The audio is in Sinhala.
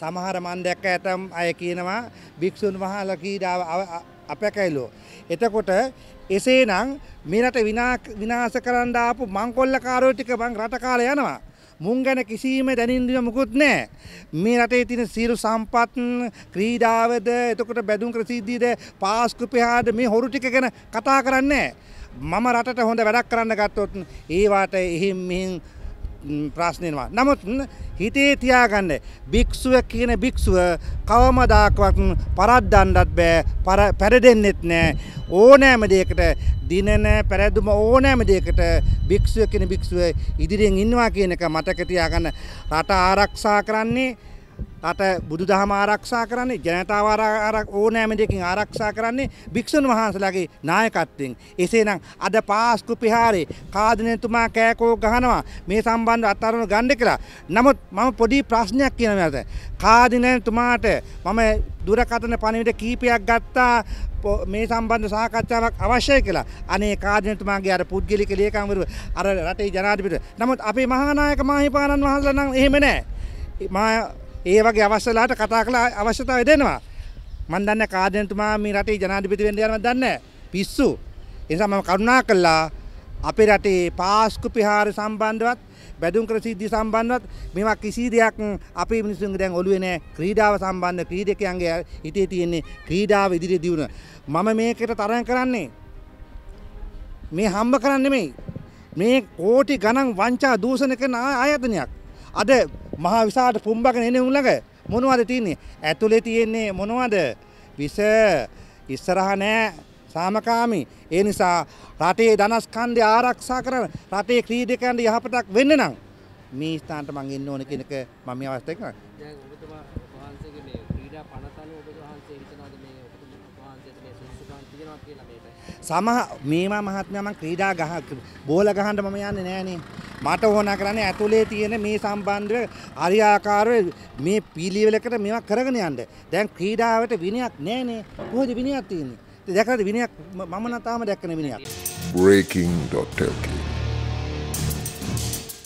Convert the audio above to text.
සමහර මන් දැක්ක ඇතම් අය කියනවා භික්‍ෂූන් වහල කීඩාව අපැකැයිලෝ. එතකොට එසේනම් මෙරට විනාස කරන්න ආපු මංකොල්ල කාරෝ ටික බං රටකාල යනවා. මුං ගැන කිසිීම දැනින්දිය මුකුත් නෑ. මේ රටේ තින සීරු සම්පත්න් ක්‍රීඩාවද එතකොට බැදුම් ක්‍රසිද්ධීද පාස්කුපිහාද මේ හොරු ටික ගැන කතා කරන්නේ. මම රටට හොඳ වැඩක් කරන්න ගත්තොත් ඒවාට එහෙම මෙහින් ප්‍රශ්නයවා. නමුත් හිතේ තියාගන්න භික්ෂුව කියන භික්ෂුව කවමදාකවත් පරද්දන්නත් බෑ පැරදෙන්නෙත් නෑ ඕනෑම දෙයකට දිනන පැරැදුම ඕනෑම දෙයකට භික්ෂුව කියෙන භික්ෂුව ඉදිරියෙන් ඉන්නවා කියනක මතක තියාගන්න රට ආරක්ෂා කරන්නේ රට බුදුදහම ආරක්ෂා කරන්නේ ජනතාව ආරක් ඕනෑම දෙකින් ආරක්ෂා කරන්නේ භික්ෂුන් වහන්සේලාගේ නායකත්වයෙන්. එසේනම් අද පාස්කු පිහාරේ කාදනතුමා කෑකෝ ගහනවා මේ සම්බන්ධ අත්තරණ ගණ්ඩ කියලා. නමුත් මම පොඩි ප්‍රශ්නයක් කියන ඇත. කාදිනතුමාට මම දුරකතන පණවිට කීපයක් ගත්තා මේ සම්බන්ධ සාකච්ඡාවක් අවශ්‍යය කියලා අනේ කාදනතුමාගේ අර පුද්ගලික ලේකම්වරු අර රටේ ජනාධිපති. නමුත් අපේ මහානායක මාහිපාණන් වහන්සේලා නම් එහෙම නැහැ. මා ඒ වගේ අවශ්‍යලාට කතා කළ අවශ්‍යතාවය දෙනවා. මන් දන්න කාදනතුමා මේ රටේ ජනාධිපති වෙන්න යනවා දන්නේ පිස්සු. ඒ නිසා මම කරුණා කළා අපේ රටේ පාස්කු ප්‍රහාර සම්බන්ධවත් බැදුම් කර සිද්ධිය සම්බන්ධවත් මේවා කිසි දෙයක් අපේ මිනිසුන්ගේ දැන් ඔළුවේ නැහැ. ක්‍රීඩාව සම්බන්ධ ක්‍රීඩකයන්ගේ හිතේ තියෙන්නේ ක්‍රීඩාව ඉදිරියේ දියුණුව. මම මේකට තරඟ කරන්නේ මේ හම්බ කරන්නේ නෙමෙයි. මේ කෝටි ගණන් වංචා දූෂණ කරන ආයතනයක්. අද මහා විසාට පුම්බගෙන එන උලඟ මොනවද තියන්නේ ඇතුලේ තියෙන්නේ මොනවද විස ඉස්සරහ නෑ සාමකාමි ඒ නිසා රටේ ධනස්කන්ධය ආරක්ෂා කරන රටේ ක්‍රීඩකයන්ට යහපතක් වෙන්න නම් මේ ස්ථානට මං එන්න ඕන කියන එක මම මේ අවස්ථාවේ කරන්නේ. දැන් ඔබතුමා වහන්සේගේ මේ ක්‍රීඩා පනතන ඔබ වහන්සේ හිතනවාද මේ ඔබතුමා වහන්සේට මේ සුසුකම් තියෙනවා කියලා මේක. සමහ මේවා මහත්මයා මං ක්‍රීඩා ගහ බෝල ගහන්න මම යන්නේ නෑනේ. මට ඕනා කරන්නේ ඇතුලේ තියෙන මේ සම්බන්ධව හරියාකාරව මේ පිළිවෙලකට මේවා කරගෙන යන්න. දැන් ක්‍රීඩාවට විනයක් නැහනේ. කොහොමද විනයක් තියෙන්නේ? දැකලාද විනයක් මම නම් තාම දැක්කන විනයක්. breaking.lk